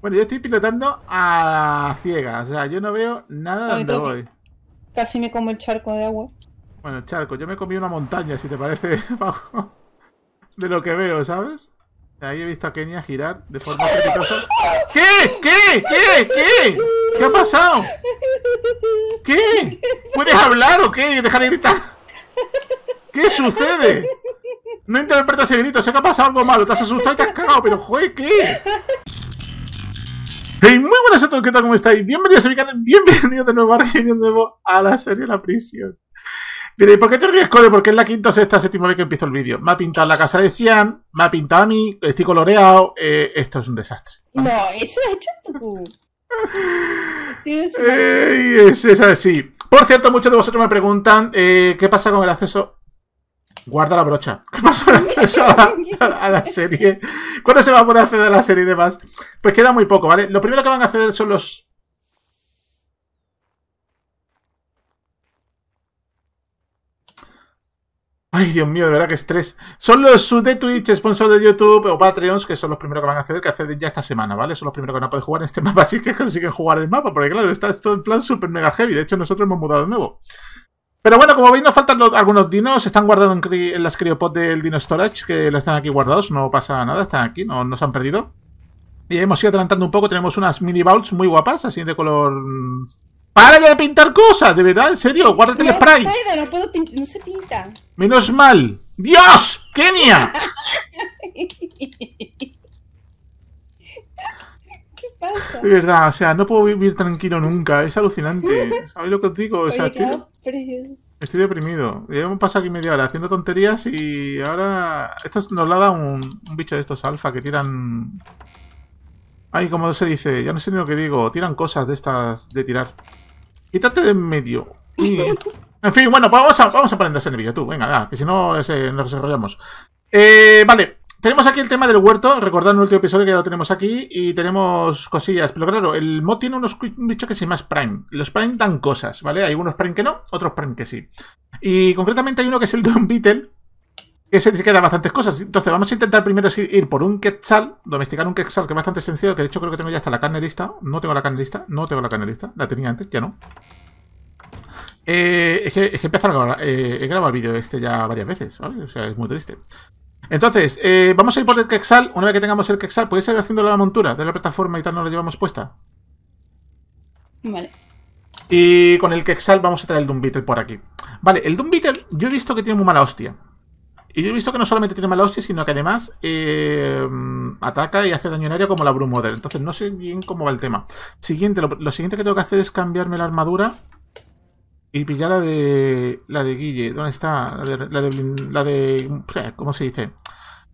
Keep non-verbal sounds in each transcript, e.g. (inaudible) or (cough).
Bueno, yo estoy pilotando a ciegas, o sea, yo no veo nada de donde voy. Casi me como el charco de agua. Bueno, el charco, yo me comí una montaña, si te parece, (laughs) bajo de lo que veo, ¿sabes? Ahí he visto a Kenia girar de forma peligrosa. ¿Qué? ¿Qué? ¿Qué? ¿Qué? ¿Qué ha pasado? ¿Qué? ¿Puedes hablar o qué? Deja de gritar. ¿Qué sucede? No interpreto ese grito, sé que ha pasado algo malo, te has asustado y te has cagado, pero joder, ¿qué? muy buenas a todos, ¿qué tal? ¿Cómo estáis? Bienvenidos a mi canal, bienvenidos de nuevo a de nuevo a la serie La Prisión. Diréis, ¿por qué te ríes, Code? Porque es la quinta, sexta, séptima vez que empiezo el vídeo. Me ha pintado la casa de Cian, me ha pintado a mí, estoy coloreado, eh, esto es un desastre. No, eso es hecho (laughs) tú. es, es así. Por cierto, muchos de vosotros me preguntan eh, qué pasa con el acceso Guarda la brocha. (laughs) ¿Qué a, la serie? ¿Cuándo se va a poder acceder a la serie y demás? Pues queda muy poco, ¿vale? Lo primero que van a acceder son los Ay, Dios mío, de verdad que estrés. Son los sub de Twitch, sponsors de YouTube o Patreons, que son los primeros que van a acceder, que acceden ya esta semana, ¿vale? Son los primeros que van a poder jugar en este mapa, (laughs) así que consiguen jugar el mapa, porque claro, está todo en plan super mega heavy. De hecho, nosotros hemos mudado de nuevo. Pero bueno, como veis, nos faltan algunos dinos. Están guardados en, las criopod del Dino Storage, que lo están aquí guardados. No pasa nada, están aquí, no, no se han perdido. Y hemos ido adelantando un poco. Tenemos unas mini vaults muy guapas, así de color. Mm. ¡Para de pintar cosas! De verdad, en serio, guárdate el spray. no, puedo no se pinta. Menos mal. ¡Dios! ¡Kenia! (laughs) Es verdad, o sea, no puedo vivir tranquilo nunca, es alucinante. (laughs) ¿Sabéis lo que os digo? O sea, estoy, deprimido, ya deprimido. pasado aquí media hora haciendo tonterías y ahora. Esto nos la da un, un bicho de estos alfa que tiran. Ay, como se dice, ya no sé ni lo que digo. Tiran cosas de estas de tirar. Quítate de en medio. (laughs) En fin, bueno, pues vamos a, vamos a ponernos en el vídeo, tú. Venga, que si no nos desarrollamos. Eh, vale. Tenemos aquí el tema del huerto, recordad el último episodio que ya lo tenemos aquí y tenemos cosillas, pero claro, el mod tiene unos bichos que se llaman Prime. Los Prime dan cosas, ¿vale? Hay unos Prime que no, otros Prime que sí. Y concretamente hay uno que es el Don Beetle, que se dice que da bastantes cosas. Entonces vamos a intentar primero ir por un quetzal, domesticar un quetzal que es bastante sencillo, que de hecho creo que tengo ya hasta la carne lista. No tengo la carne lista, no tengo la carne lista, la tenía antes, ya no. Eh, es, que, es que a grabar, eh, he grabado el vídeo este ya varias veces, ¿vale? O sea, es muy triste. Entonces, eh, vamos a ir por el Quexal. Una vez que tengamos el Quexal, podéis ir haciendo la montura de la plataforma y tal, no la llevamos puesta. Vale. Y con el Quexal vamos a traer el Doom Beetle por aquí. Vale, el Doom Beetle yo he visto que tiene muy mala hostia. Y yo he visto que no solamente tiene mala hostia, sino que además eh, ataca y hace daño en área como la Brumoder. Entonces no sé bien cómo va el tema. Siguiente, lo siguiente que tengo que hacer es cambiarme la armadura y pilla la de. La de Guille. ¿Dónde está? La de. La de, la de ¿Cómo se dice?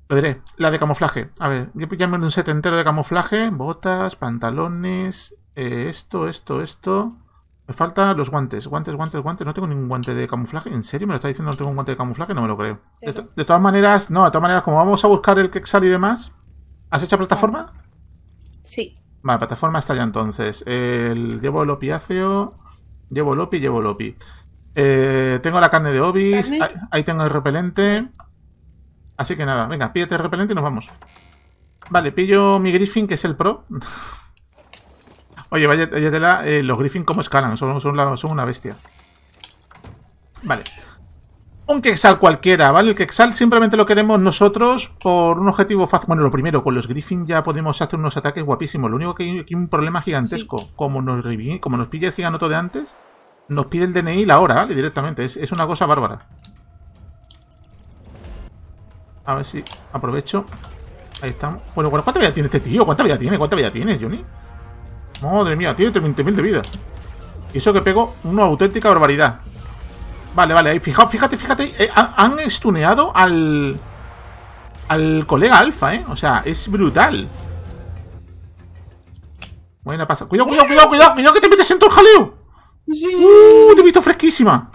Lo La de camuflaje. A ver, yo pillarme un set entero de camuflaje. Botas, pantalones. Eh, esto, esto, esto. Me faltan los guantes. Guantes, guantes, guantes. No tengo ningún guante de camuflaje. ¿En serio? ¿Me lo está diciendo no tengo un guante de camuflaje? No me lo creo. De, todas maneras, no, de todas maneras, como vamos a buscar el Kexal y demás. ¿Has hecho plataforma? Sí. Vale, plataforma está ya entonces. El, llevo el opiáceo. Llevo Lopi, llevo Lopi. Eh, tengo la carne de Obis. Ahí, tengo el repelente. Así que nada, venga, pídete el repelente y nos vamos. Vale, pillo mi Griffin, que es el pro. Oye, vaya, eh, los Griffin como escalan, son, son una bestia. Vale un quexal cualquiera, ¿vale? El quexal simplemente lo queremos nosotros por un objetivo fácil. Bueno, lo primero, con los griffin ya podemos hacer unos ataques guapísimos. Lo único que hay, aquí un problema gigantesco. Como, nos, como pilla el giganoto de antes, nos pide el DNI la hora, ¿vale? Directamente. Es, una cosa bárbara. A ver si aprovecho. Ahí estamos. Bueno, ¿cuánta vida tiene este tío? ¿Cuánta vida tiene? ¿Cuánta vida tiene, Johnny? Madre mía, tiene 20.000 de vida. Y eso que pego una auténtica barbaridad. Vale, vale, fijaos, fíjate, fíjate, eh, han estuneado al al colega alfa, ¿eh? O sea, es brutal. Buena pasa. Cuidado, cuidado, cuidado, cuidado, cuidado que te metes en todo el jaleo. ¡Uh! Te he visto fresquísima.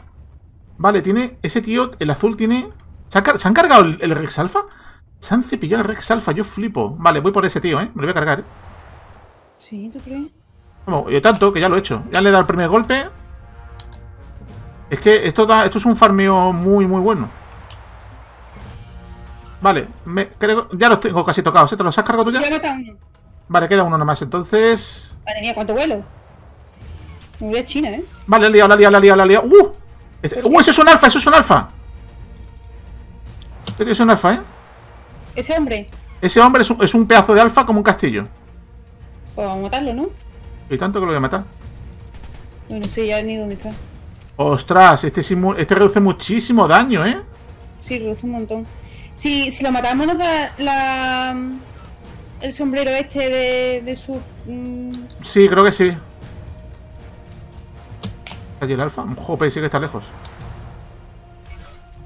Vale, tiene. Ese tío, el azul, tiene. ¿Se han, cargado el, Rex alfa? Se han cepillado el Rex alfa, yo flipo. Vale, voy por ese tío, ¿eh? Me lo voy a cargar. ¿eh? Sí, ¿tú crees? yo tanto que ya lo he hecho. Ya le he dado el primer golpe. Es que esto, esto es un farmeo muy, muy bueno. Vale, me, ya los tengo casi tocados. ¿eh? ¿Te los has cargado tú ya? Ya uno. Vale, queda uno nomás, entonces... Vale, mía, ¿cuánto vuelo? Muy voy China, ¿eh? Vale, la he liado, la he liado, la he liado, la ¡Uh! ¡Uh, ese es un alfa, ese es un alfa! Ese es un alfa, ¿eh? Ese hombre. Ese hombre es un, pedazo de alfa como un castillo. Pues vamos a matarlo, ¿no? Y tanto que lo voy a matar. No sé ya ni dónde está. Ostras, este, este reduce muchísimo daño, ¿eh? Sí, reduce un montón. Si, si lo matamos, nos da la, el sombrero este de, de su. Mm. Sí, creo que sí. Allí el alfa. Jope, sí que está lejos.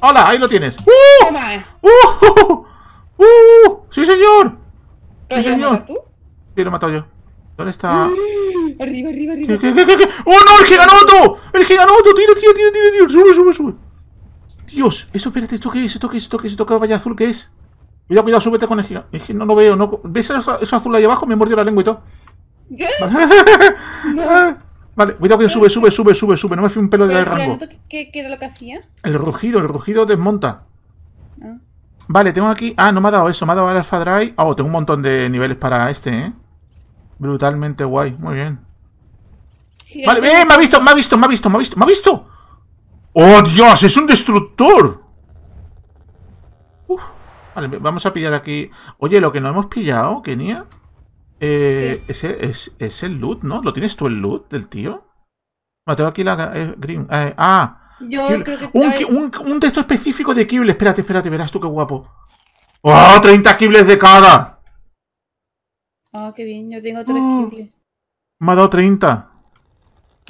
¡Hola! Ahí lo tienes. ¡Uh! ¡Uh! ¡Uh! ¡Sí, señor! ¿Lo sí, señor. Tú? Sí, lo he matado yo. ¿Dónde está? ¡Ah! Arriba, arriba, arriba. ¿Qué, qué, qué, ¡Oh, no! ¡El giganoto! ¡El giganoto! ¡Tira, tira, tira, tira! tira! ¡Sube, sube, sube! Dios, esto, espérate, ¿esto qué es? ¿Esto qué es? ¿Esto qué es? ¿Esto qué azul qué es? Cuidado, cuidado, súbete con el giganoto Es no lo no veo, no... ¿Ves eso, azul ahí abajo? Me mordió la lengua y todo. ¿Qué? (laughs) Vale. cuidado que sube, sube, sube, sube, sube. No me fui un pelo de de rango. ¿Qué era lo que hacía? El rugido, el rugido desmonta. Ah. Vale, tengo aquí... Ah, no me ha dado eso, me ha dado el alfa drive. Oh, tengo un montón de niveles para este, ¿eh? Brutalmente guay, muy bien. Vale, ¡eh! Me ha visto, me ha visto, me ha visto, me ha visto, me ha visto. ¡Oh, Dios! ¡Es un destructor! Vale, vamos a pillar aquí. Oye, lo que no hemos pillado, Kenia. Eh, ese es, el loot, ¿no? ¿Lo tienes tú el loot del tío? Mateo aquí la green. ah. un, texto específico de kibble Espérate, espérate, verás tú qué guapo. ¡Oh! ¡30 Kibles de cada! Ah, qué bien, yo tengo tres oh, Me ha dado 30.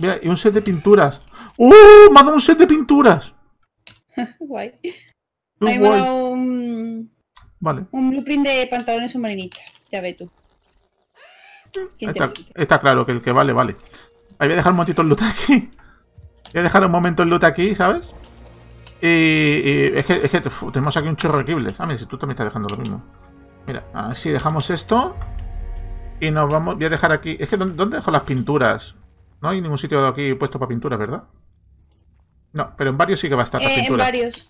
Mira, y un set de pinturas. ¡Uh! me ha dado un set de pinturas. (laughs) guay. Ahí me ha dado un... Vale. un blueprint de pantalones submarinistas. Ya ve tú. Está, claro que el que vale, vale. Ahí voy a dejar un momentito el loot aquí. (laughs) Voy a dejar un momento el loot aquí, ¿sabes? Y, es que, tenemos aquí un chorro de kibles. Ah, mira, si tú también estás dejando lo mismo. Mira, si dejamos esto. Y nos vamos... Voy a dejar aquí... Es que ¿dónde, dejo las pinturas? No hay ningún sitio aquí puesto para pinturas, ¿verdad? No, pero en varios sí que va a estar eh, En varios.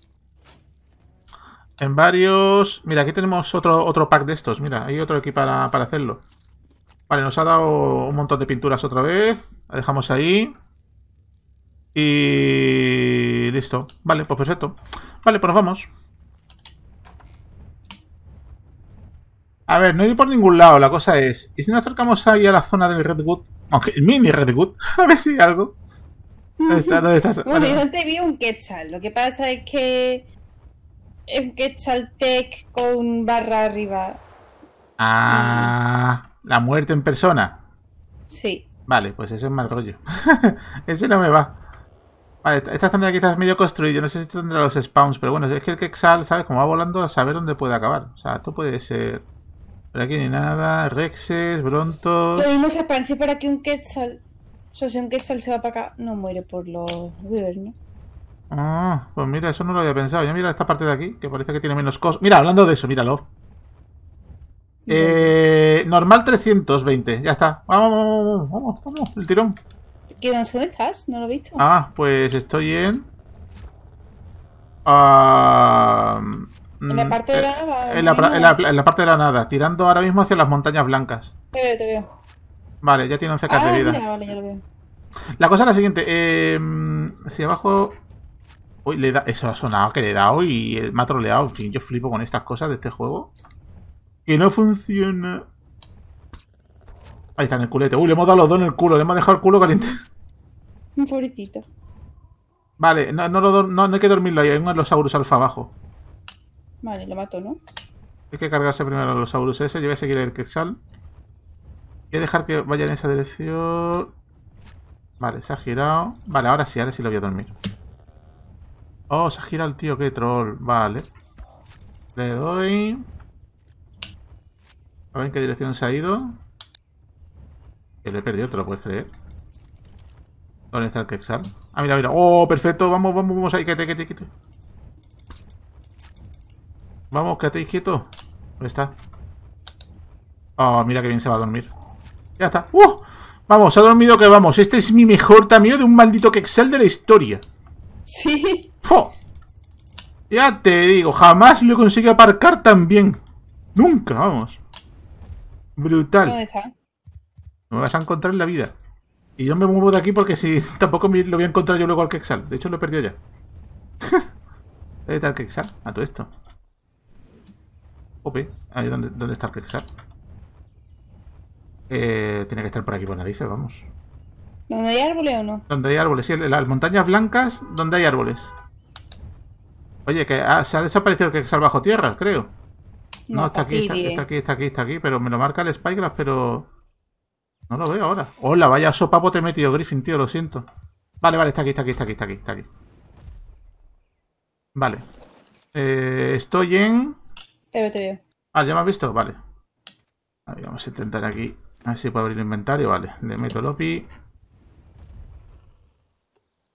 En varios... Mira, aquí tenemos otro, otro pack de estos. Mira, hay otro aquí para, para hacerlo. Vale, nos ha dado un montón de pinturas otra vez. La dejamos ahí. Y... Listo. Vale, pues perfecto. Vale, pues nos vamos. A ver, no ir por ningún lado, la cosa es... ¿Y si nos acercamos ahí a la zona del Redwood? Aunque el mini Redwood, (laughs) a ver si algo. ¿Dónde, está, estás? Bueno, yo te vi un Quetzal. Lo que pasa es que... Es un Tech con barra arriba. Ah, mm. la muerte en persona. Sí. Vale, pues ese es mal rollo. (laughs) ese no me va. Vale, esta zona de aquí está medio construida. No sé si tendrá los spawns, pero bueno, es que el Quetzal, ¿sabes? Como va volando, a saber dónde puede acabar. O sea, esto puede ser por aquí ni nada. Rexes, Brontos. Lo mismo se aparece por aquí un Quetzal. O sea, si un Quetzal se va para acá, no muere por los weavers, ¿no? Ah, pues mira, eso no lo había pensado. Ya mira esta parte de aquí, que parece que tiene menos cosas. Mira, hablando de eso, míralo. Eh, normal 320, ya está. Vamos, vamos, vamos, vamos, el tirón. ¿Qué dónde estás? No lo he visto. Ah, pues estoy en... Ah... En mm, la parte de eh, la nada. En la, en, la, parte de la nada, tirando ahora mismo hacia las montañas blancas. Te veo, te veo. Vale, ya tiene 11 de ah, vida. Vale, vale, ya lo veo. La cosa es la siguiente. Eh, si abajo. Uy, le da... Eso ha sonado que le he dado y me ha troleado. En fin, yo flipo con estas cosas de este juego. Que no funciona. Ahí está en el culete. Uy, le hemos dado los dos en el culo. Le hemos dejado el culo caliente. Un (laughs) Pobrecito. Vale, no, no, lo, no, no hay que dormirlo ahí. Hay un alosaurus alfa abajo. Vale, lo mato, ¿no? Hay que cargarse primero a los Aurus ese. Yo voy a seguir el Quexal. Voy a dejar que vaya en esa dirección. Vale, se ha girado. Vale, ahora sí, ahora sí lo voy a dormir. Oh, se ha girado el tío, qué troll. Vale. Le doy. A ver en qué dirección se ha ido. Que le he perdido, te lo puedes creer. ¿Dónde está el Quetzal? Ah, mira, mira. Oh, perfecto. Vamos, vamos, vamos ahí, que te, que te, que Vamos, quédate quieto. dónde está. Oh, mira que bien se va a dormir. Ya está. ¡Uh! Vamos, ha dormido que vamos. Este es mi mejor tamaño de un maldito quexal de la historia. Sí. Ya te digo, jamás lo conseguido aparcar tan bien. Nunca, vamos. Brutal. ¿Dónde está? No me vas a encontrar en la vida. Y yo me muevo de aquí porque si (laughs) tampoco lo voy a encontrar yo luego al Quexal. De hecho, lo he perdido ya. (laughs) ¿Dónde está el Quexal? A todo esto. Ope, ahí donde, está el Quexar. Eh, tiene que estar por aquí por narices, vamos. ¿Dónde hay árboles o no? Donde hay árboles, sí, las montañas blancas donde hay árboles. Oye, que se ha desaparecido el Quexar bajo tierra, creo. No, está, aquí, está, aquí, está aquí, está aquí, pero me lo marca el Spyglass, pero... No lo veo ahora. Hola, vaya sopapo te he metido, Griffin, tío, lo siento. Vale, vale, está aquí, está aquí, está aquí, está aquí, está aquí. Vale. Eh, estoy en... Ah, ¿ya me has visto? Vale. A ver, vamos a intentar aquí. A ver si puedo abrir el inventario. Vale, le meto Lopi.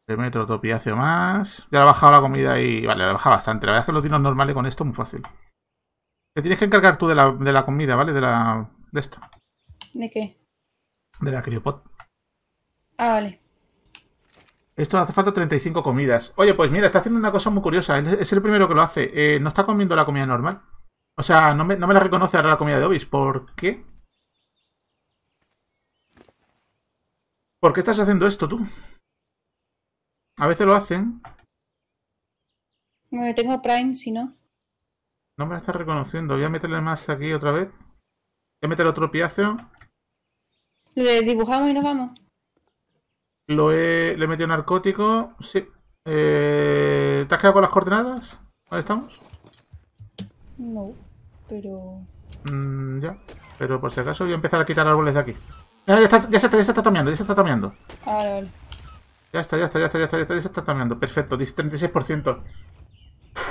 Le meto hace más. Ya le ha bajado la comida y... Vale, la he bajado bastante. La verdad es que los dinos normales con esto es muy fácil. Te tienes que encargar tú de la, comida, ¿vale? De la... De esto. ¿De qué? De la criopod. Ah, vale. Esto hace falta 35 comidas. Oye, pues mira, está haciendo una cosa muy curiosa. Es el primero que lo hace. Eh, no está comiendo la comida normal. O sea, no me, la reconoce ahora la comida de Obis. ¿Por qué? ¿Por qué estás haciendo esto tú? A veces lo hacen. tengo Prime, si no. No me la está reconociendo. Voy a meterle más aquí otra vez. Voy a meter otro piazo. Le dibujamos y nos vamos. Lo he, le he metido narcótico. Sí. Eh, ¿Te has quedado con las coordenadas? ¿Dónde estamos? No, pero... Mm, ya, pero por si acaso voy a empezar a quitar árboles de aquí. Ah, ya, está, ya, se, está, ya está ya se está tomando. Ah, vale, Ya está, ya está, ya está, ya está, ya está, ya está Perfecto, 36%.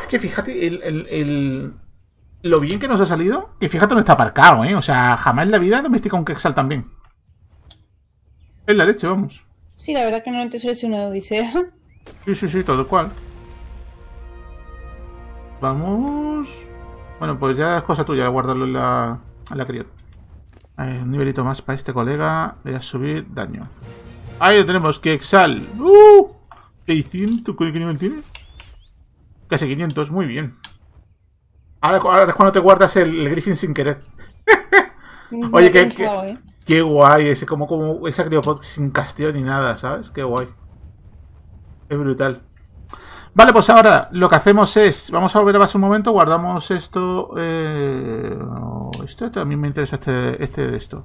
que fíjate, el, el, el, lo bien que nos ha salido. Y fíjate no está aparcado, ¿eh? O sea, jamás en la vida doméstico un Quexal tan bien. Es la leche, vamos. Sí, la verdad que no antes suele ser una odisea. Sí, sí, sí, todo cual. Vamos... Bueno, pues ya es cosa tuya guardarlo en la, en un nivelito más para este colega. Le voy a subir daño. Ahí lo tenemos, que exal. ¡Uh! 600, ¿qué nivel tiene? Casi 500, muy bien. Ahora, es cuando te guardas el, Griffin sin querer. Mm, (laughs) Oye, qué, eh. qué, guay ese, como, como esa criopod sin castillo ni nada, ¿sabes? Qué guay. Es brutal. Vale, pues ahora lo que hacemos es, vamos a volver a base un momento, guardamos esto, eh, esto este, mí me interesa este, este de esto.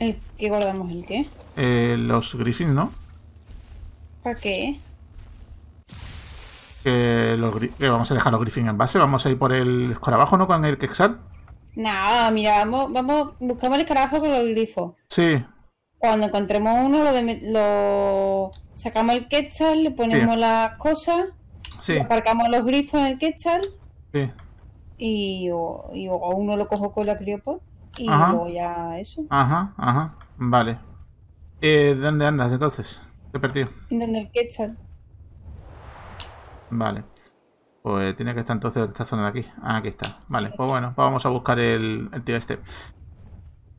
Eh, qué guardamos? ¿El qué? Eh, los griffins, ¿no? ¿Para qué? los, vamos a dejar los griffins en base, vamos a ir por el escarabajo, ¿no? Con el Quexal. No, mira, vamos, buscamos el escarabajo con los grifos. Sí. Cuando encontremos uno, de, lo Sacamos el ketchup, le ponemos las cosas, aparcamos los grifos en el ketchup, Y, o, uno lo cojo con la criopod y luego ya eso. Ajá, ajá. Vale. Eh, ¿Dónde andas entonces? Te he perdido. En el ketchup. Vale. Pues tiene que estar entonces en esta zona de aquí. Ah, aquí está. Vale, pues bueno, vamos a buscar el, el tío este.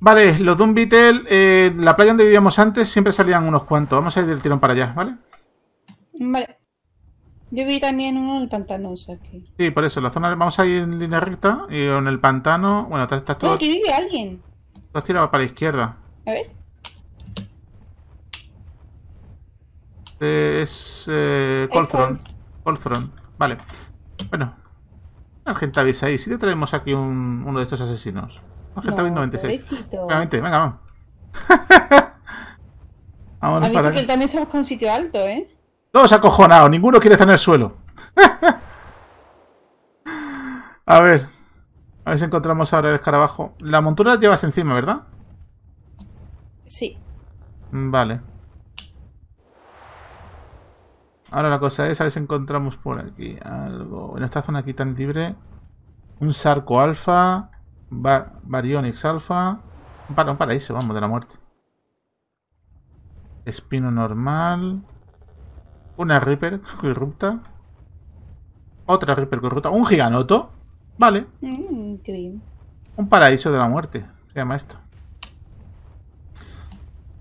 Vale, los Doom Beetle, eh, la playa donde vivíamos antes siempre salían unos cuantos. Vamos a ir del tirón para allá, ¿vale? Vale. Yo vi también uno en el pantano, o sea que... Sí, por eso, la zona... Vamos a ir en línea recta y en el pantano... Bueno, estás, todo... aquí vive alguien. Lo has tirado para la izquierda. A ver. es... Eh, Colthron. Vale. Bueno. avisa ahí. Si te traemos aquí uno de estos asesinos a 96. venga, vamos. (laughs) visto que también se un sitio alto, ¿eh? Todos acojonados, ninguno quiere estar suelo. (laughs) a ver. A ver si encontramos ahora el escarabajo. La montura llevas encima, ¿verdad? Sí. Mm, vale. Ahora la cosa es, a ver si encontramos por aquí algo. En esta zona aquí tan libre. Un sarco alfa. Va Baryonyx Alpha. un paraíso, vamos, de la muerte. Espino normal. Una Reaper corrupta. Otra Reaper corrupta. Un giganoto. Vale. Mm, un paraíso de la muerte. Se llama esto.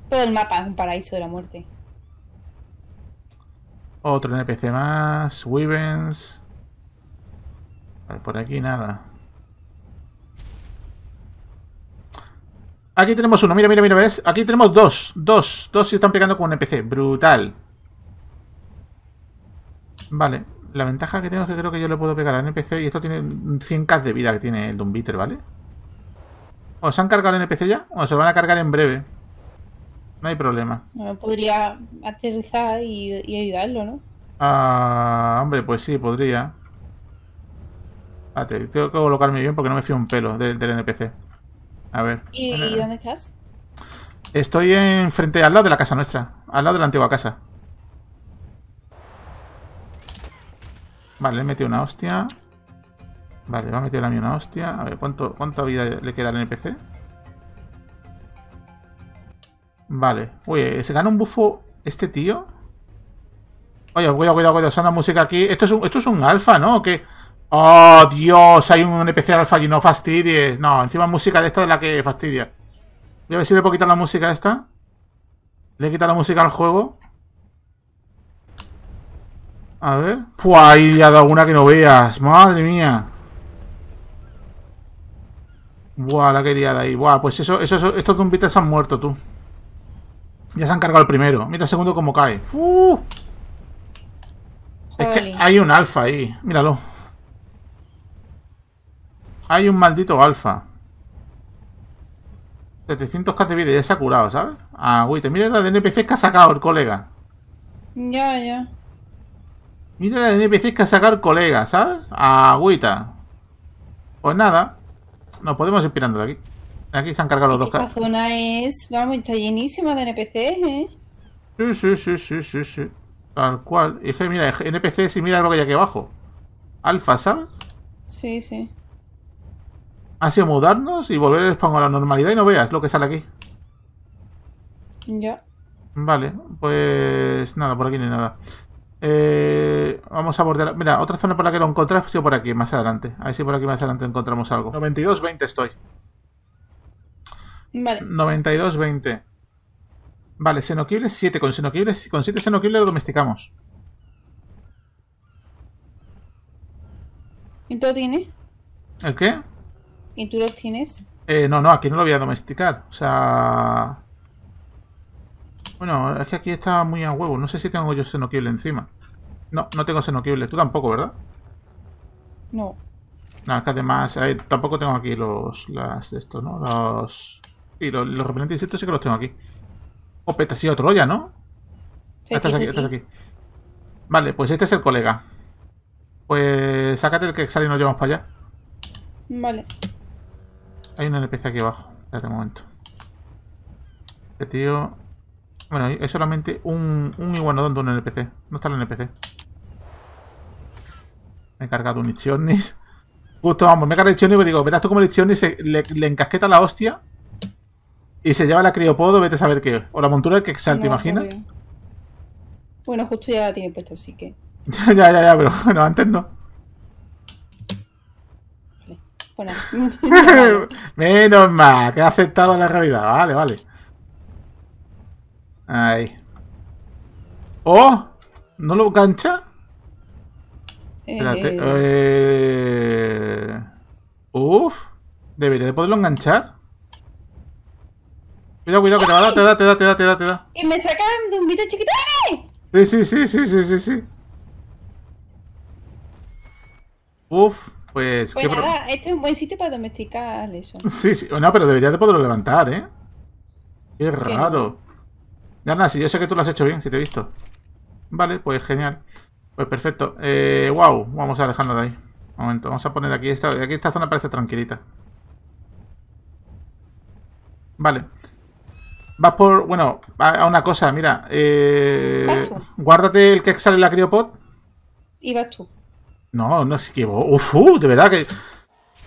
Todo el mapa es un paraíso de la muerte. Otro NPC más. Weavens. por aquí nada. Aquí tenemos uno, mira, mira, mira, ¿ves? Aquí tenemos dos, dos, dos se están pegando con un NPC. Brutal. Vale, la ventaja que tengo es que creo que yo le puedo pegar al NPC y esto tiene 100k de vida que tiene el Dumbiter, ¿vale? ¿Os han cargado el NPC ya? ¿O se lo van a cargar en breve? No hay problema. podría aterrizar y, ayudarlo, ¿no? Ah, hombre, pues sí, podría. Espérate, tengo que colocarme bien porque no me fío un pelo del, del NPC. A ver. ¿Y, dónde estás? Estoy enfrente al lado de la casa nuestra. Al lado de la antigua casa. Vale, le he metido una hostia. Vale, va a meter a mí una hostia. A ver, ¿cuánto, ¿cuánta vida le queda al NPC? Vale. Oye, ¿se gana un bufo este tío? Oye, cuidado, cuidado, cuidado. Suena música aquí. Esto es un, esto es un alfa, ¿no? ¿O qué? Oh, Dios, hay un NPC alfa y no fastidies. No, encima música de esta de la que fastidia. Voy a ver si le puedo quitar la música a esta. Le he quitado la música al juego. A ver. ¡puah! ahí ya da una que no veas. Madre mía. Buah, la quería de ahí. Buah, pues eso, eso, estos zombies se han muerto, tú. Ya se han cargado el primero. Mira el segundo como cae. Es que hay un alfa ahí. Míralo. Hay un maldito alfa. 700k de vida, ya se ha curado, ¿sabes? Ah, mira la de NPC que ha sacado el colega. Ya, ya. Mira la de NPC que ha sacado el colega, ¿sabes? Agüita. Pues nada, nos podemos ir pirando de aquí. Aquí se han cargado los dos Esta zona es, vamos, está llenísima de NPC, ¿eh? Sí, sí, sí, sí, sí, sí. Tal cual. Y es que mira, NPCs y mira lo que hay aquí abajo. Alfa, ¿sabes? Sí, sí ha sido mudarnos y volver el a la normalidad y no veas lo que sale aquí. Ya. Vale, pues nada, por aquí ni nada. Eh, vamos a bordear. Mira, otra zona por la que lo encontré ha sido por aquí, más adelante. A ver si por aquí más adelante encontramos algo. 92-20 estoy. Vale. 92-20. Vale, quiere 7. Con senoquibles, con 7 senoquibles lo domesticamos. todo tiene? ¿El qué? ¿Y tú los tienes? Eh, no, no, aquí no lo voy a domesticar. O sea... Bueno, es que aquí está muy a huevo. No sé si tengo yo senoquible encima. No, no tengo senoquible. Tú tampoco, ¿verdad? No. No, es que además tampoco tengo aquí los... Las, ¿no? Los... Y sí, los, repelentes insectos sí que los tengo aquí. O peta y otro ya, ¿no? Sí, estás aquí, aquí, estás aquí. Vale, pues este es el colega. Pues sácate el que sale y nos llevamos para allá. Vale. Hay un NPC aquí abajo. Espérate un momento. Este tío... Bueno, hay solamente un, un iguanodón de un NPC. No está el NPC. Me he cargado un Ichionis. Justo, vamos, me he cargado Ichionis y me digo, verás tú como el Ichionis se, le, le, encasqueta la hostia y se lleva la criopodo, vete a saber qué. O la montura que se ¿te imaginas? Bueno, justo ya la tiene puesta, así que... (laughs) ya, ya, ya, pero bueno, antes no. (laughs) Menos mal, que ha aceptado la realidad. Vale, vale. Ahí. ¡Oh! ¿No lo engancha? Eh, Espérate. Eh. Eh, uf. Debería de poderlo enganchar. Cuidado, cuidado, cuidado, te va a dar, te da, te da, te da, te Y me sacan de un mito chiquito. Sí, sí, sí, sí, sí, sí, sí. Uf. Pues, pues nada, este es un buen sitio para domesticar eso. (laughs) Sí, sí, no, pero deberías de poderlo levantar, ¿eh? Qué raro. Ya nada, si yo sé que tú lo has hecho bien, si te he visto. Vale, pues genial. Pues perfecto. Eh, wow, vamos a dejarlo de ahí. Un momento, vamos a poner aquí esta. Aquí esta zona parece tranquilita. Vale. Vas por. Bueno, a, una cosa, mira. Eh, guárdate el que sale la criopod. Y vas tú. No, no, sí que voy. Uf, uh, de verdad que...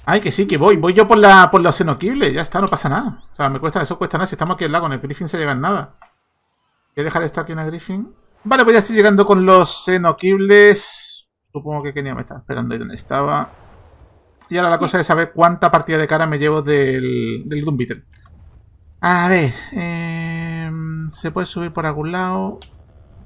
Ay, que sí, que voy. Voy yo por la por los enoquibles. Ya está, no pasa nada. O sea, me cuesta, eso cuesta nada. Si estamos aquí al lado, con el Griffin se en nada. Voy a dejar esto aquí en el Griffin. Vale, voy pues ya estoy llegando con los enoquibles. Supongo que Kenia me está esperando ahí donde estaba. Y ahora la cosa es saber cuánta partida de cara me llevo del, del Doom Beetle. A ver, eh, se puede subir por algún lado.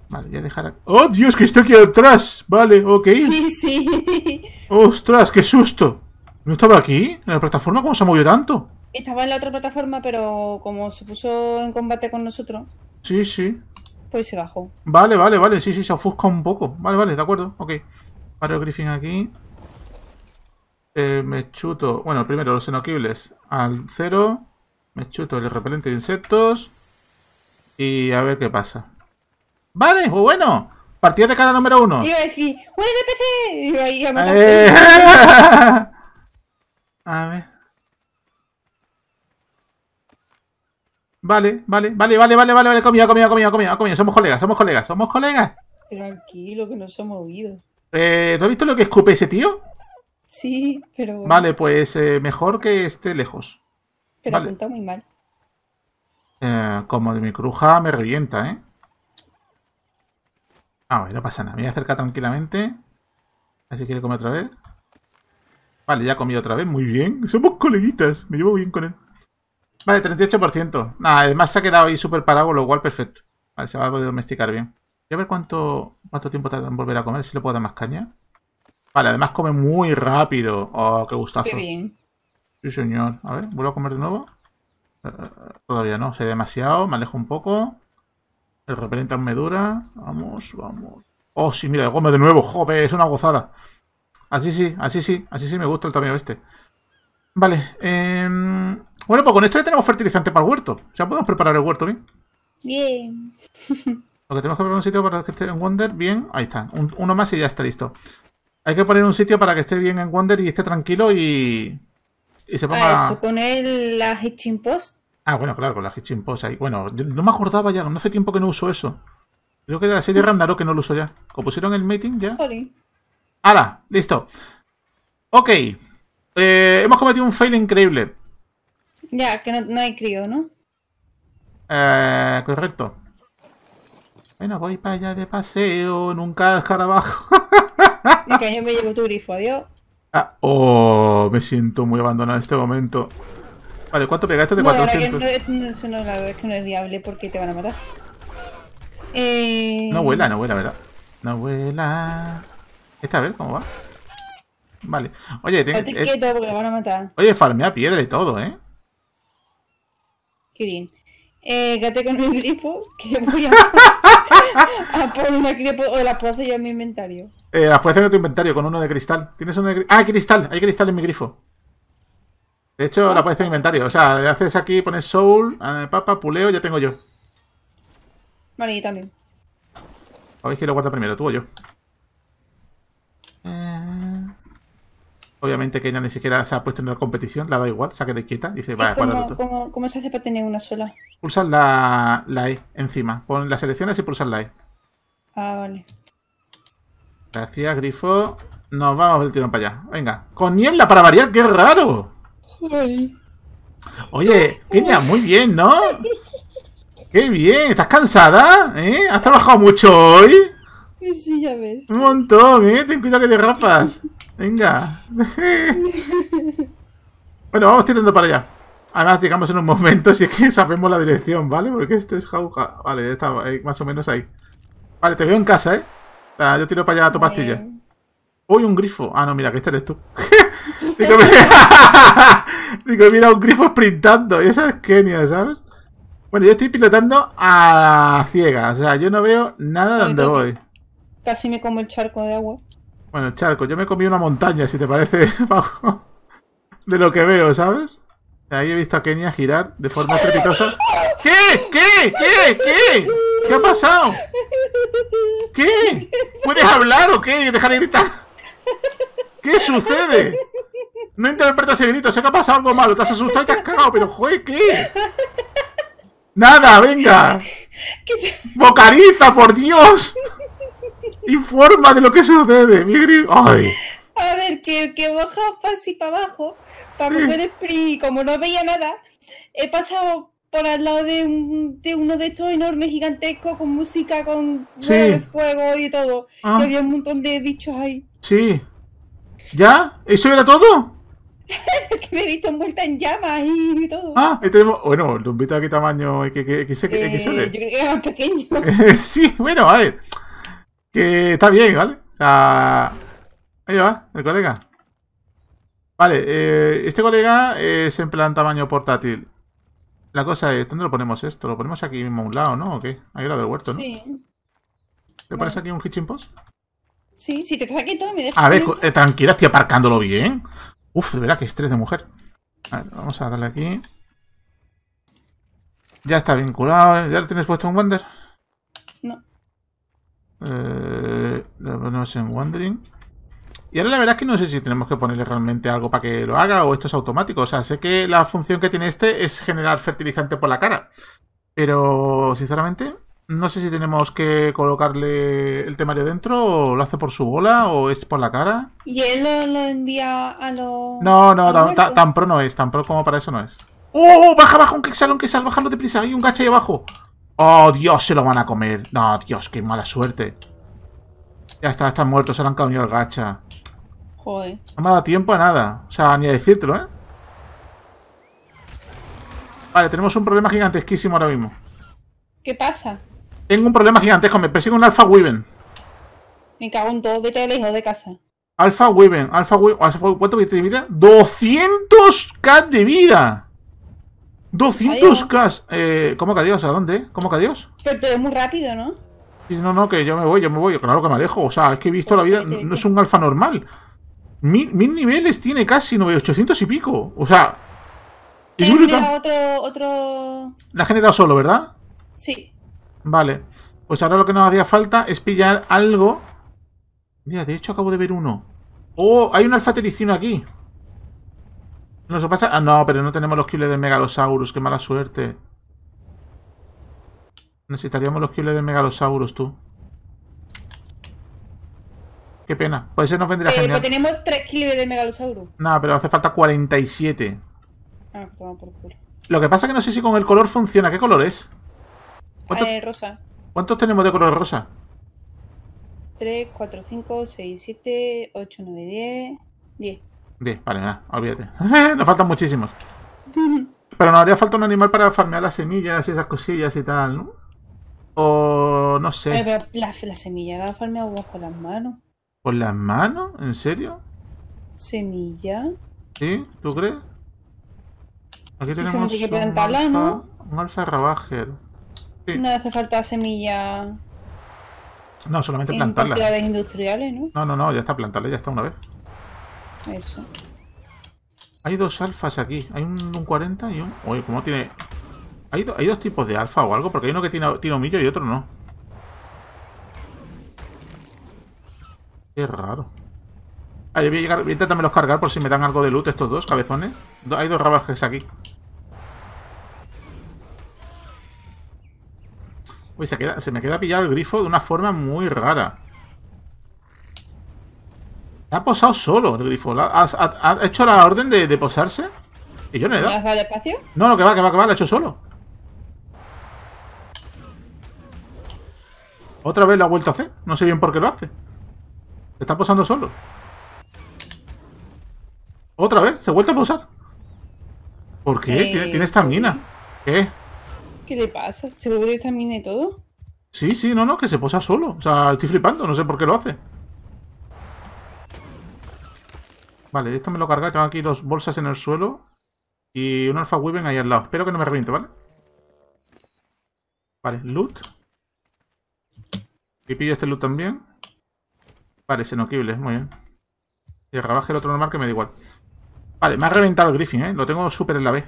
Vale, ya dejar... ¡Oh, Dios, que estoy aquí atrás! Vale, ok. Sí, sí. (laughs) ¡Ostras, qué susto! ¿No estaba aquí? ¿En la plataforma? ¿Cómo se movió tanto? Estaba en la otra plataforma, pero como se puso en combate con nosotros... Sí, sí. Pues se bajó. Vale, vale, vale. Sí, sí, se ofusca un poco. Vale, vale, de acuerdo. Ok. Mario Griffin aquí. Eh, me chuto... Bueno, primero los enoquibles al cero. Me chuto el repelente de insectos. Y a ver qué pasa. Vale, pues bueno. Partida de cada número uno. Iba a decir, Y ahí ya me eh. (laughs) A ver. Vale, vale, vale, vale, vale, vale, vale, Comida, comida, comida, comida Somos colegas, somos colegas, somos colegas. Tranquilo, que nos hemos movido. Eh, ¿Tú has visto lo que escupe ese tío? Sí, pero. Vale, pues eh, mejor que esté lejos. Pero ha muy mal. Eh, como de mi cruja me revienta, ¿eh? Ah, bueno, no pasa nada. Me voy a acercar tranquilamente. A ver si quiere comer otra vez. Vale, ya comido otra vez. Muy bien. Somos coleguitas. Me llevo bien con él. Vale, 38%. Nada, además se ha quedado ahí súper parado, lo cual perfecto. Vale, se va a poder domesticar bien. Voy a ver cuánto, cuánto tiempo tarda en volver a comer, si le puedo dar más caña. Vale, además come muy rápido. Oh, qué gustazo. Qué bien. Sí, señor. A ver, ¿vuelvo a comer de nuevo? Eh, eh, todavía no, sé demasiado. Me alejo un poco. El repelente Vamos, vamos. Oh, sí, mira, el de nuevo. Joder, es una gozada. Así sí, así sí, así sí me gusta el tamaño este. Vale. Em, bueno, pues con esto ya tenemos fertilizante para el huerto. Ya podemos preparar el huerto bien. Bien. (laughs) Lo tenemos que poner un sitio para que esté en Wonder bien. Ahí está. uno más y ya está listo. Hay que poner un sitio para que esté bien en Wonder y esté tranquilo y. Y se ponga. Eso, poner la Post. Ah, bueno, claro, con la Hitchin ahí. Bueno, no me acordaba ya, no hace tiempo que no uso eso. Creo que de la serie Randaro que no lo uso ya. ¿Compusieron el meeting ya? ¡Hala! Listo. Ok. Eh, hemos cometido un fail increíble. Ya, que no, hay crío, ¿no? Eh, correcto. Bueno, voy para allá de paseo, nunca al escarabajo. que (laughs) yo me llevo tu grifo, adiós. Ah, oh, me siento muy abandonado en este momento. Vale, ¿cuánto pegaste de 400? no, es, que no es viable porque te van a matar. Eh, no vuela, no vuela, ¿verdad? No vuela. Esta, a ver cómo va. Vale. Oye, tengo. que. a Oye, farmea piedra y todo, ¿eh? Qué bien. Eh, gate con mi grifo, que voy a, (laughs) a poner una grifo o las puedo hacer ya en mi inventario. Eh, las puedes hacer en tu inventario con uno de cristal. ¿Tienes uno de Ah, cristal, hay cristal en mi grifo. De hecho, la aparece en inventario. O sea, le haces aquí, pones soul, eh, papa, puleo, ya tengo yo. Vale, yo también. A ver quién lo guarda primero, tú o yo. Obviamente que ella ni siquiera se ha puesto en la competición, la da igual, saque de quieta. Dice, ¿cómo, se hace para tener una sola? Pulsas la, la E encima. Pon las selecciones y pulsar la E. Ah, vale. Gracias, Grifo. Nos vamos del tirón para allá. Venga. Con niebla para variar, qué raro. Oye, Kenia, muy bien, ¿no? ¡Qué bien! ¿Estás cansada? ¿Eh? ¿Has trabajado mucho hoy? Sí, ya ves. Un montón, ¿eh? Ten cuidado que te rapas. Venga. (laughs) bueno, vamos tirando para allá. Además, llegamos en un momento si es que sabemos la dirección, ¿vale? Porque este es jauja. Vale, está más o menos ahí. Vale, te veo en casa, ¿eh? Ah, yo tiro para allá a tu pastilla. Uy, un grifo. Ah, no, mira, que este eres tú. (laughs) (laughs) Digo, mira, un grifo sprintando. Y eso es Kenia, ¿sabes? Bueno, yo estoy pilotando a ciegas. O sea, yo no veo nada donde voy. Casi me como el charco de agua. Bueno, el charco. Yo me comí una montaña, si te parece, (laughs) bajo de lo que veo, ¿sabes? Ahí he visto a Kenia girar de forma estrepitosa. ¿Qué? ¿Qué? ¿Qué? ¿Qué? ¿Qué ha pasado? ¿Qué? ¿Puedes hablar o qué? Deja de gritar. ¿Qué sucede? No interpreta ese grito, sé que ha pasado algo malo, te has asustado y te has cagado, pero joder, ¿qué? Nada, venga. Vocaliza, por Dios. Informa de lo que sucede, Migri. A ver, que, baja así para abajo, para poner y como no veía nada, he pasado por al lado de, uno de estos enormes gigantescos con música, con fuego y todo. Ah. había un montón de bichos ahí. Sí. ¿Ya? ¿Eso era todo? (laughs) que me he visto envuelta en llamas y todo. Ah, ahí este tenemos. Bueno, invito ¿a qué tamaño? qué, qué, qué eh, Yo creo que era pequeño. (laughs) sí, bueno, a ver. Que está bien, ¿vale? O sea. Ahí va, el colega. Vale, eh, este colega es en plan tamaño portátil. La cosa es, ¿dónde lo ponemos esto? ¿Lo ponemos aquí mismo a un lado, no? ¿O qué? Ahí era del huerto, ¿no? Sí. ¿Te parece pones aquí un kitchen Post? Sí, si te quedas aquí todo, me deja. A ver, eh, tranquila, estoy aparcándolo bien. Uf, de verdad que estrés de mujer. vamos a darle aquí. Ya está vinculado. ¿eh? ¿Ya lo tienes puesto en Wander? No. Eh, lo ponemos en Wandering. Y ahora la verdad es que no sé si tenemos que ponerle realmente algo para que lo haga o esto es automático. O sea, sé que la función que tiene este es generar fertilizante por la cara. Pero, sinceramente, no sé si tenemos que colocarle el temario dentro, o lo hace por su bola, o es por la cara. ¿Y él lo, envía a los.? No, no, tan, pro no es, tan pro como para eso no es. ¡Oh! oh ¡Baja, baja! ¡Un sal, un quexal! ¡Bájalo deprisa! ¡Hay un gacha ahí abajo! ¡Oh, Dios! Se lo van a comer. No, Dios, qué mala suerte. Ya está, están muertos, se lo han caído el gacha. Joder. No me ha dado tiempo a nada. O sea, ni a decírtelo, ¿eh? Vale, tenemos un problema gigantesquísimo ahora mismo. ¿Qué pasa? Tengo un problema gigantesco, me persigue un Alfa Weaven. Me cago en todo, vete lejos de casa. Alfa Weaven, Alpha Weaven, Alpha Weaven ¿cuánto de vida? ¡200k de vida! 200k. ¿Cómo que adiós? ¿A dónde? ¿Cómo que adiós? Pero es muy rápido, ¿no? No, no, que yo me voy, yo me voy. Claro que me alejo. O sea, es que he visto la vida. no es un alfa normal. Mil, niveles tiene casi, 800 y pico. O sea. y otro, otro. La ha generado solo, ¿verdad? Sí. Vale. Pues ahora lo que nos hacía falta es pillar algo. Mira, de hecho acabo de ver uno. ¡Oh! Hay un alfatericino aquí. ¿No se pasa? Ah, no, pero no tenemos los kills del Megalosaurus. ¡Qué mala suerte! Necesitaríamos los kills del Megalosaurus, tú. Qué pena. Pues ese nos vendría eh, genial. Pues tenemos tres kills de Megalosaurus. No, pero hace falta 47. Ah, por culo. Lo que pasa es que no sé si con el color funciona. ¿Qué color es? ¿Cuántos, eh, rosa. ¿Cuántos tenemos de color rosa? 3, 4, 5, 6, 7, 8, 9, 10, 10. 10, vale, nada, olvídate. (laughs) Nos faltan muchísimos. Pero nos haría falta un animal para farmear las semillas y esas cosillas y tal, ¿no? O no sé. La semilla la semilla farmeado con las manos. ¿Con las manos? ¿En serio? ¿Semilla? ¿Sí? ¿Tú crees? Aquí tenemos un alza, ¿no? un no hace falta semilla. No, solamente plantarla. industriales, ¿no? No, no, no, ya está plantarla, ya está una vez. Eso. Hay dos alfas aquí. Hay un, 40 y un. Oye, ¿cómo tiene.? ¿Hay, dos tipos de alfa o algo? Porque hay uno que tiene, tiene humillo y otro no. Qué raro. Ah, voy a, llegar, intentarme los cargar por si me dan algo de loot estos dos cabezones. Hay dos rabajes aquí. Uy, se, me queda pillado el grifo de una forma muy rara. Ha posado solo el grifo. ¿Ha, hecho la orden de, posarse? ¿Y yo no le he dado? ¿No has espacio? No, no, que va, que va, que va. Lo ha hecho solo. Otra vez lo ha vuelto a hacer. No sé bien por qué lo hace. Se está posando solo. Otra vez, se ha vuelto a posar. ¿Por qué? Eh, tiene, tiene esta mina. ¿Qué? ¿Qué le pasa? ¿Se lo detamine todo? Sí, sí, no, no, que se posa solo. O sea, estoy flipando, no sé por qué lo hace. Vale, esto me lo carga. Tengo aquí dos bolsas en el suelo y un alfa Weaven ahí al lado. Espero que no me reviente, ¿vale? Vale, loot. Y pillo este loot también. Vale, es muy bien. Y el rabaje el otro normal que me da igual. Vale, me ha reventado el griffin, ¿eh? Lo tengo súper en la B.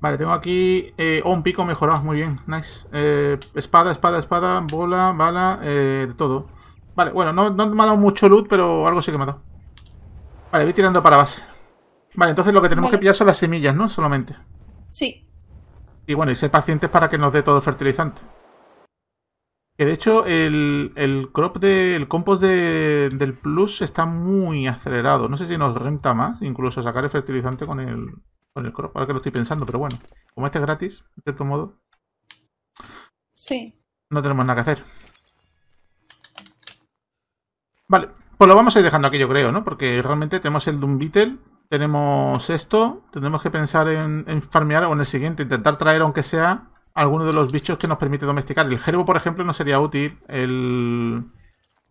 Vale, tengo aquí eh, oh, un pico mejorado, muy bien, nice. Eh, espada, espada, espada, bola, bala, eh, de todo. Vale, bueno, no, me ha dado mucho loot, pero algo sí que me ha dado. Vale, voy tirando para base. Vale, entonces lo que tenemos que pillar son las semillas, ¿no? Solamente. Sí. Y bueno, y ser pacientes para que nos dé todo el fertilizante. Que de hecho el, el crop del compost del plus está muy acelerado. No sé si nos renta más incluso sacar el fertilizante con el, con el crop. Ahora que lo estoy pensando, pero bueno. Como este es gratis, de todo modo. Sí. No tenemos nada que hacer. Vale, pues lo vamos a ir dejando aquí, yo creo, ¿no? Porque realmente tenemos el Doom Beetle, tenemos esto, tenemos que pensar en, en farmear o en el siguiente, intentar traer, aunque sea, alguno de los bichos que nos permite domesticar. El gerbo, por ejemplo, no sería útil. El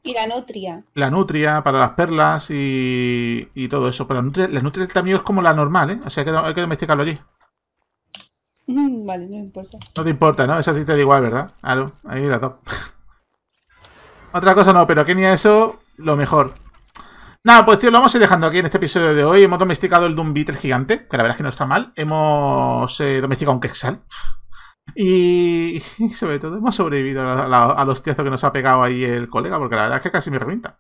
y la nutria. La nutria para las perlas y, y todo eso. Pero la nutria, también es como la normal, ¿eh? O sea, hay que, domesticarlo allí. Mm, vale, no importa. No te importa, ¿no? Eso sí te da igual, ¿verdad? Claro, ahí la top. (laughs) Otra cosa no, pero Kenia eso, lo mejor. Nada, pues tío, lo vamos a ir dejando aquí en este episodio de hoy. Hemos domesticado el Doom Beetle gigante, que la verdad es que no está mal. Hemos eh, domesticado un Quexal. Y, sobre todo hemos sobrevivido a, los tiazos que nos ha pegado ahí el colega, porque la verdad es que casi me revienta.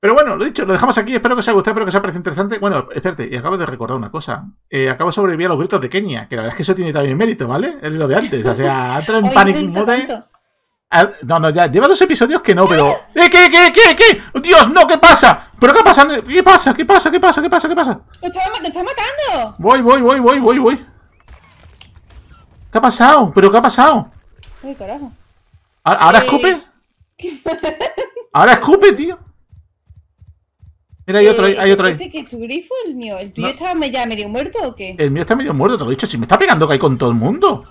Pero bueno, lo dicho, lo dejamos aquí. Espero que os haya gustado, espero que os haya parecido interesante. Bueno, espérate, y acabo de recordar una cosa. Eh, acabo de sobrevivir a los gritos de Kenia, que la verdad es que eso tiene también mérito, ¿vale? Es lo de antes. O sea, (laughs) entra en panic mode. Ah, no, no, ya, lleva dos episodios que no, pero. (laughs) ¿Eh, qué, qué, qué, qué? ¡Dios, no, qué pasa! ¿Pero qué pasa? ¿Qué pasa? ¿Qué pasa? ¿Qué pasa? ¿Qué pasa? ¿Qué pasa? ¡Te está, matando! Voy, voy, voy, voy, voy, voy. ¿Qué ha pasado? ¿Pero qué ha pasado? Ay, carajo. ¿Ahora, eh, escupe? (laughs) ¿Qué? ¿Ahora escupe, tío? Mira, hay otro, eh, hay otro ahí. ¿Este que tu grifo, el mío? ¿El tuyo está ya medio muerto o qué? El mío está medio muerto, te lo he dicho. Si me está pegando que hay con todo el mundo.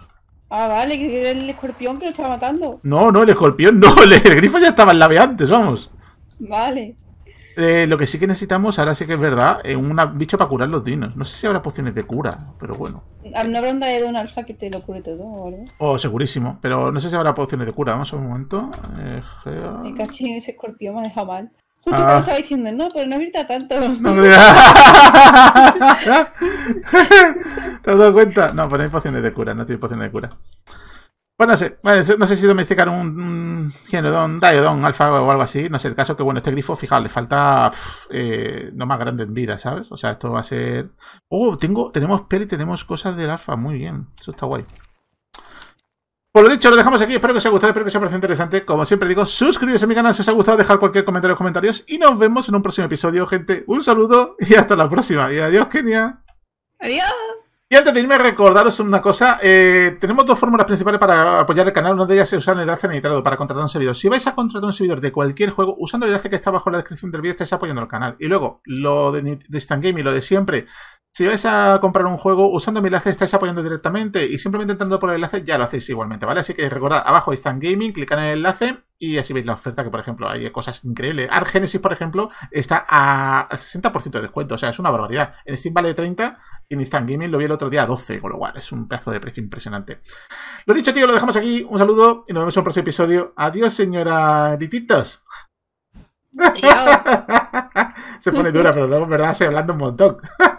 Ah, vale, que era el escorpión pero lo estaba matando. No, no, el escorpión no, (laughs) el, grifo ya estaba en lave antes, vamos. Vale. Eh, lo que sí que necesitamos, ahora sí que es verdad, es un bicho para curar los dinos. No sé si habrá pociones de cura, pero bueno. Ah, habrá ronda de un alfa que te lo cure todo, ¿verdad? Oh, segurísimo. Pero no sé si habrá pociones de cura. Vamos a un momento. Eh, cachín, ese escorpión me ha mal. Justo ah. cuando estaba diciendo, no, pero no grita tanto. (laughs) (laughs) ¿Te has dado cuenta? No, pero hay pociones de cura, no tiene pociones de cura. Bueno, no sé, no sé si domesticar un, Genodon, Diodon, Alfa o algo así, no sé el caso, que bueno, este grifo, fijaos, le falta no eh, más grande en vida, ¿sabes? O sea, esto va a ser... Oh, tengo, tenemos piel y tenemos cosas del Alfa, muy bien, eso está guay. Por lo dicho, lo dejamos aquí, espero que os haya gustado, espero que os haya parecido interesante. Como siempre digo, suscribiros a mi canal si os ha gustado, dejar cualquier comentario en los comentarios y nos vemos en un próximo episodio, gente. Un saludo y hasta la próxima. Y adiós, Kenia. Adiós. Y antes de irme a recordaros una cosa, eh, tenemos dos fórmulas principales para apoyar el canal, una de ellas es usar el enlace nitrado para contratar un servidor. Si vais a contratar un servidor de cualquier juego, usando el enlace que está abajo en la descripción del vídeo estáis apoyando el canal. Y luego, lo de Distant Game y lo de siempre, si vais a comprar un juego, usando mi enlace estáis apoyando directamente y simplemente entrando por el enlace ya lo hacéis igualmente, ¿vale? Así que recordad, abajo está Gaming, clicad en el enlace y así veis la oferta que, por ejemplo, hay cosas increíbles. Art Genesis, por ejemplo, está a, al 60% de descuento, o sea, es una barbaridad. En Steam vale 30 y en Instant Gaming lo vi el otro día a 12, con lo cual es un plazo de precio impresionante. Lo dicho, tío, lo dejamos aquí. Un saludo y nos vemos en un próximo episodio. Adiós, señora Dititos. (laughs) se pone dura, pero luego en verdad se hablando un montón. (laughs)